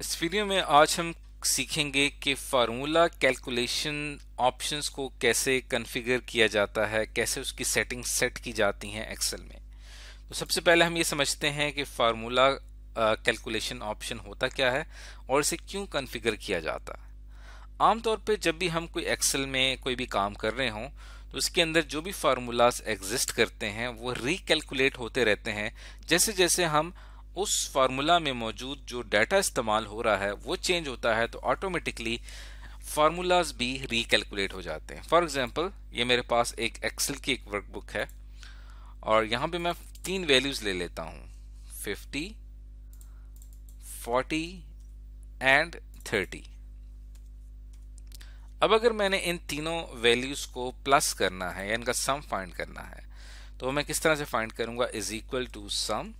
इस वीडियो में आज हम सीखेंगे कि फार्मूला कैलकुलेशन ऑप्शंस को कैसे कन्फिगर किया जाता है कैसे उसकी सेटिंग सेट की जाती हैं एक्सेल में तो सबसे पहले हम ये समझते हैं कि फार्मूला कैलकुलेशन ऑप्शन होता क्या है और इसे क्यों कन्फिगर किया जाता है आमतौर पर जब भी हम कोई एक्सेल में कोई भी काम कर रहे हों तो उसके अंदर जो भी फार्मूलाज एग्जिस्ट करते हैं वो रिकेलकुलेट होते रहते हैं जैसे जैसे हम उस फार्मूला में मौजूद जो डाटा इस्तेमाल हो रहा है वो चेंज होता है तो ऑटोमेटिकली फार्मूलाज भी रिकेलकुलेट हो जाते हैं फॉर एग्जाम्पल ये मेरे पास एक एक्सेल की एक वर्कबुक है और यहाँ पे मैं तीन वैल्यूज़ ले लेता हूँ फिफ्टी फोर्टी एंड थर्टी अब अगर मैंने इन तीनों वैल्यूज़ को प्लस करना है या इनका सम फाइंड करना है तो मैं किस तरह से फाइंड करूँगा is equal to sum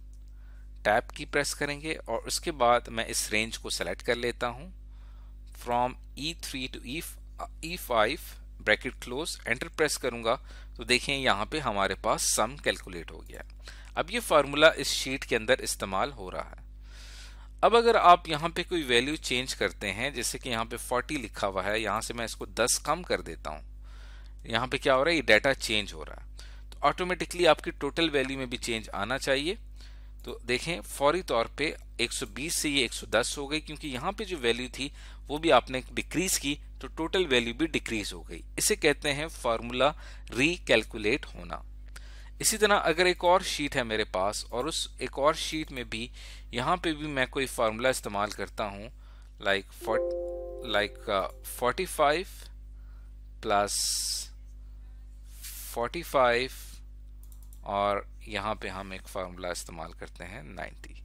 tab की प्रेस करेंगे और उसके बाद मैं इस रेंज को सेलेक्ट कर लेता हूँ from E three to E E five bracket close enter press करूँगा तो देखें यहाँ पे हमारे पास सम कैलकुलेट हो गया अब ये फार्मूला इस शीट के अंदर इस्तेमाल हो रहा है अब अगर आप यहाँ पे कोई वैल्यू चेंज करते हैं जैसे कि यहाँ पे 40 लिखा हुआ है यहाँ से मैं इसको 10 कम कर देता हूँ यहाँ पे क्या हो रहा है ये डाटा चेंज हो रहा है तो ऑटोमेटिकली आपकी टोटल वैल्यू में भी चेंज आना चाहिए तो देखें फौरी तौर पे 120 से ये 110 हो गई क्योंकि यहाँ पे जो वैल्यू थी वो भी आपने डिक्रीज की तो टोटल वैल्यू भी डिक्रीज हो गई इसे कहते हैं फार्मूला रिकैलकुलेट होना इसी तरह अगर एक और शीट है मेरे पास और उस एक और शीट में भी यहाँ पे भी मैं कोई फार्मूला इस्तेमाल करता हूँ like like forty five plus forty five और यहाँ पे हम एक फार्मूला इस्तेमाल करते हैं 90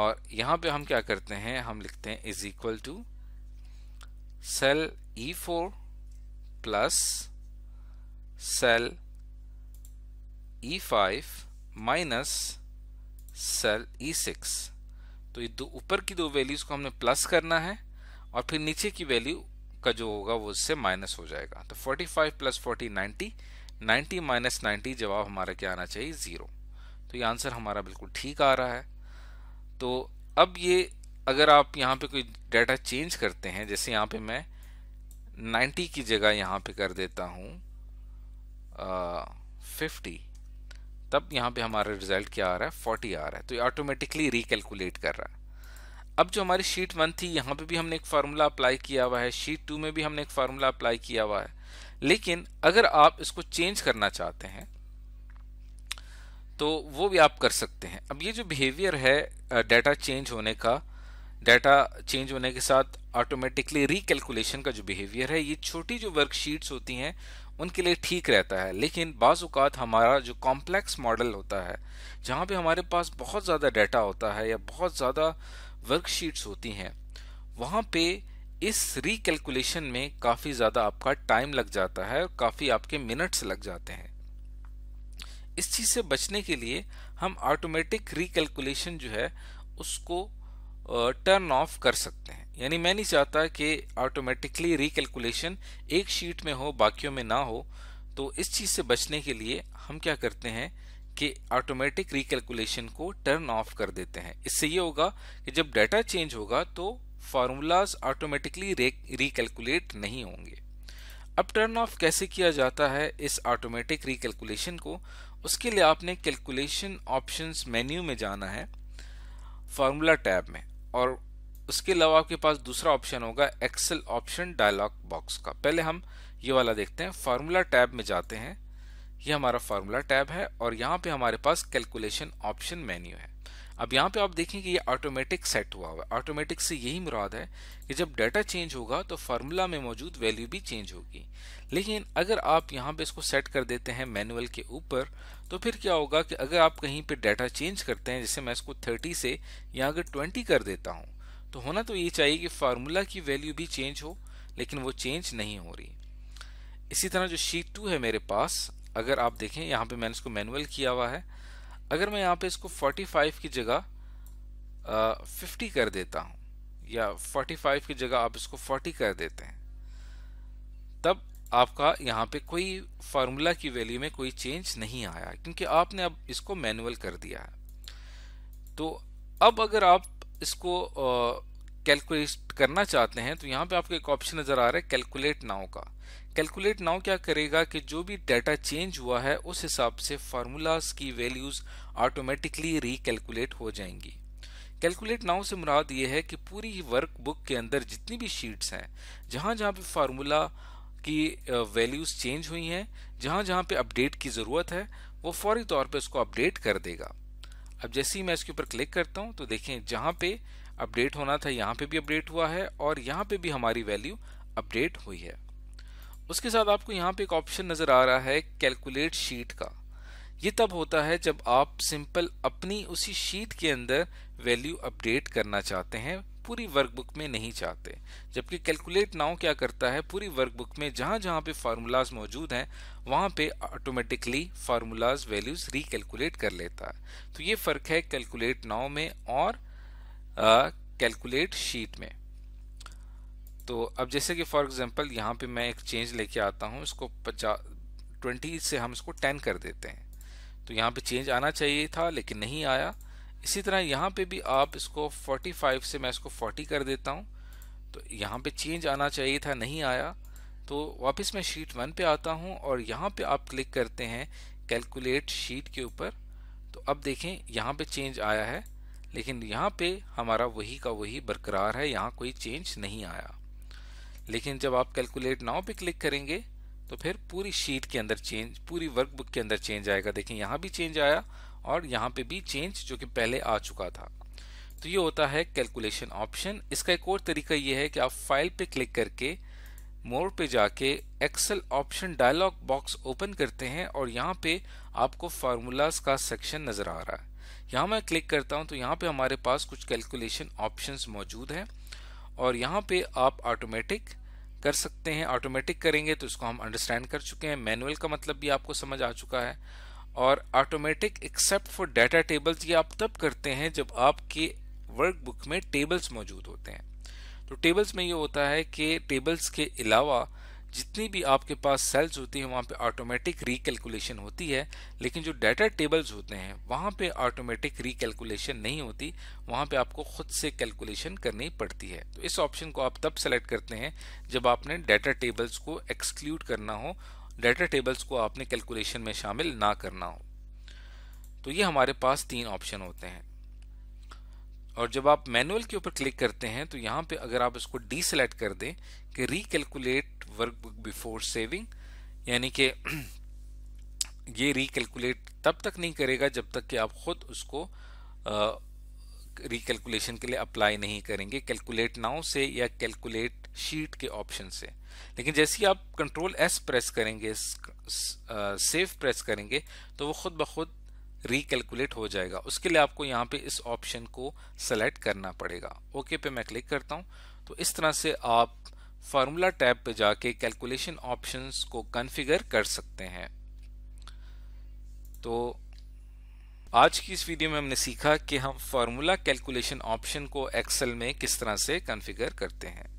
और यहाँ पे हम क्या करते हैं हम लिखते हैं is equal to cell E four plus cell E five minus cell E six तो ये दो ऊपर की दो वैल्यूज़ को हमने प्लस करना है और फिर नीचे की वैल्यू का जो होगा वो उससे माइनस हो जाएगा तो 45 plus forty ninety 90 minus ninety जवाब हमारा क्या आना चाहिए ज़ीरो तो ये आंसर हमारा बिल्कुल ठीक आ रहा है तो अब ये अगर आप यहाँ पे कोई डाटा चेंज करते हैं जैसे यहाँ पे मैं 90 की जगह यहाँ पे कर देता हूँ फिफ्टी तब यहाँ पे हमारा रिजल्ट क्या आ रहा है फोर्टी आ रहा है तो ये ऑटोमेटिकली रिकेलकुलेट कर रहा है अब जो हमारी शीट वन थी यहाँ पे भी हमने एक फार्मूला अप्लाई किया हुआ है शीट टू में भी हमने एक फार्मूला अप्लाई किया हुआ है लेकिन अगर आप इसको चेंज करना चाहते हैं तो वो भी आप कर सकते हैं अब ये जो बिहेवियर है डाटा चेंज होने का डाटा चेंज होने के साथ ऑटोमेटिकली रिकैलकुलेशन का जो बिहेवियर है ये छोटी जो वर्कशीट्स होती हैं उनके लिए ठीक रहता है लेकिन बाज़ात हमारा जो कॉम्प्लेक्स मॉडल होता है जहाँ पे हमारे पास बहुत ज़्यादा डाटा होता है या बहुत ज़्यादा वर्कशीट्स होती हैं वहाँ पे इस रिकलकुलेशन में काफ़ी ज़्यादा आपका टाइम लग जाता है और काफ़ी आपके मिनट्स लग जाते हैं इस चीज़ से बचने के लिए हम ऑटोमेटिक रिकलकुलेशन जो है उसको टर्न ऑफ कर सकते हैं यानी मैं नहीं चाहता कि ऑटोमेटिकली रिकलकुलेशन एक शीट में हो बाकियों में ना हो तो इस चीज़ से बचने के लिए हम क्या करते हैं कि ऑटोमेटिक रिकलकुलेशन को टर्न ऑफ कर देते हैं इससे ये होगा कि जब डाटा चेंज होगा तो फार्मूलाज ऑटोमेटिकली रिकैलकुलेट नहीं होंगे अब टर्न ऑफ कैसे किया जाता है इस ऑटोमेटिक रिकैलकुलेशन को उसके लिए आपने कैलकुलेशन ऑप्शंस मेन्यू में जाना है फार्मूला टैब में और उसके अलावा आपके पास दूसरा ऑप्शन होगा एक्सेल ऑप्शन डायलॉग बॉक्स का पहले हम ये वाला देखते हैं फार्मूला टैब में जाते हैं ये हमारा फार्मूला टैब है और यहाँ पे हमारे पास कैलकुलेशन ऑप्शन मेन्यू है अब यहाँ पे आप देखें कि ये ऑटोमेटिक सेट हुआ हुआ है ऑटोमेटिक से यही मुराद है कि जब डाटा चेंज होगा तो फार्मूला में मौजूद वैल्यू भी चेंज होगी लेकिन अगर आप यहाँ पे इसको सेट कर देते हैं मैनुअल के ऊपर तो फिर क्या होगा कि अगर आप कहीं पे डाटा चेंज करते हैं जैसे मैं इसको थर्टी से या अगर ट्वेंटी कर देता हूँ तो होना तो ये चाहिए कि फार्मूला की वैल्यू भी चेंज हो लेकिन वो चेंज नहीं हो रही इसी तरह जो शीट टू है मेरे पास अगर आप देखें यहाँ पर मैंने इसको मैनुअल किया हुआ है अगर मैं यहाँ पे इसको 45 की जगह आ, 50 कर देता हूँ या 45 की जगह आप इसको 40 कर देते हैं तब आपका यहाँ पे कोई फार्मूला की वैल्यू में कोई चेंज नहीं आया क्योंकि आपने अब इसको मैनुअल कर दिया है तो अब अगर आप इसको कैलकुलेट करना चाहते हैं तो यहाँ पे आपको एक ऑप्शन नज़र आ रहा है कैलकुलेट नाउ का कैलकुलेट नाउ क्या करेगा कि जो भी डाटा चेंज हुआ है उस हिसाब से फार्मूलाज की वैल्यूज़ ऑटोमेटिकली रिकैलकुलेट हो जाएंगी कैलकुलेट नाउ से मुराद ये है कि पूरी वर्क बुक के अंदर जितनी भी शीट्स हैं जहाँ जहाँ पे फार्मूला की वैल्यूज़ चेंज हुई हैं जहाँ जहाँ पे अपडेट की ज़रूरत है वो फौरी तौर पे उसको अपडेट कर देगा अब जैसे ही मैं इसके ऊपर क्लिक करता हूँ तो देखें जहाँ पे अपडेट होना था यहाँ पे भी अपडेट हुआ है और यहाँ पे भी हमारी वैल्यू अपडेट हुई है उसके साथ आपको यहाँ पे एक ऑप्शन नज़र आ रहा है कैलकुलेट शीट का ये तब होता है जब आप सिंपल अपनी उसी शीट के अंदर वैल्यू अपडेट करना चाहते हैं पूरी वर्कबुक में नहीं चाहते जबकि कैलकुलेट नाउ क्या करता है पूरी वर्कबुक में जहाँ जहाँ पे फार्मूलाज मौजूद हैं वहाँ पे ऑटोमेटिकली फार्मूलाज वैल्यूज रिकैलकुलेट कर लेता है तो ये फ़र्क है कैलकुलेट नाउ में और कैलकुलेट शीट में तो अब जैसे कि फॉर एग्जांपल यहाँ पे मैं एक चेंज लेके आता हूँ इसको पचास ट्वेंटी से हम इसको टेन कर देते हैं तो यहाँ पे चेंज आना चाहिए था लेकिन नहीं आया इसी तरह यहाँ पे भी आप इसको 45 से मैं इसको 40 कर देता हूँ तो यहाँ पे चेंज आना चाहिए था नहीं आया तो वापस मैं शीट वन पे आता हूँ और यहाँ पे आप क्लिक करते हैं कैलकुलेट शीट के ऊपर तो अब देखें यहाँ पे चेंज आया है लेकिन यहाँ पे हमारा वही का वही बरकरार है यहाँ कोई चेंज नहीं आया लेकिन जब आप कैलकुलेट नाव पे क्लिक करेंगे तो फिर पूरी शीट के अंदर चेंज पूरी वर्कबुक के अंदर चेंज आएगा देखें यहाँ भी चेंज आया और यहाँ पे भी चेंज जो कि पहले आ चुका था तो ये होता है कैलकुलेशन ऑप्शन इसका एक और तरीका ये है कि आप फाइल पे क्लिक करके मोड़ पे जाके Excel option dialog box open करते हैं और यहाँ पे आपको फार्मूलाज का सेक्शन नज़र आ रहा है यहाँ मैं क्लिक करता हूँ तो यहाँ पे हमारे पास कुछ कैलकुलेशन ऑप्शंस मौजूद हैं और यहाँ पे आप ऑटोमेटिक कर सकते हैं ऑटोमेटिक करेंगे तो इसको हम अंडरस्टैंड कर चुके हैं मैनुअल का मतलब भी आपको समझ आ चुका है और automatic except for data tables ये आप तब करते हैं जब आपके वर्कबुक में टेबल्स मौजूद होते हैं तो टेबल्स में ये होता है कि टेबल्स के अलावा जितनी भी आपके पास सेल्स होती हैं वहाँ पे ऑटोमेटिक रिकैलकुलेशन होती है लेकिन जो डाटा टेबल्स होते हैं वहाँ पे ऑटोमेटिक रिकैलकुलेशन नहीं होती वहाँ पे आपको खुद से कैलकुलेशन करनी पड़ती है तो इस ऑप्शन को आप तब सेलेक्ट करते हैं जब आपने डाटा टेबल्स को एक्सक्लूड करना हो डाटा टेबल्स को आपने कैलकुलेशन में शामिल ना करना हो तो ये हमारे पास तीन ऑप्शन होते हैं और जब आप मैनुअल के ऊपर क्लिक करते हैं तो यहाँ पे अगर आप इसको डीसेलेक्ट कर दें कि रिकेलकुलेट वर्कबुक बिफोर सेविंग यानी कि ये रिकेलकुलेट तब तक नहीं करेगा जब तक कि आप खुद उसको रिकेलकुलेशन के लिए अप्लाई नहीं करेंगे कैलकुलेट नाउ से या कैलकुलेट शीट के ऑप्शन से लेकिन जैसे ही आप कंट्रोल एस प्रेस करेंगे सेव प्रेस करेंगे तो वो खुद ब खुद रिकेलकुलेट हो जाएगा उसके लिए आपको यहाँ पे इस ऑप्शन को सेलेक्ट करना पड़ेगा ओके पे मैं क्लिक करता हूँ तो इस तरह से आप फार्मूला टैब पे जाके कैलकुलेशन ऑप्शंस को कॉन्फ़िगर कर सकते हैं तो आज की इस वीडियो में हमने सीखा कि हम फार्मूला कैलकुलेशन ऑप्शन को एक्सेल में किस तरह से कन्फिगर करते हैं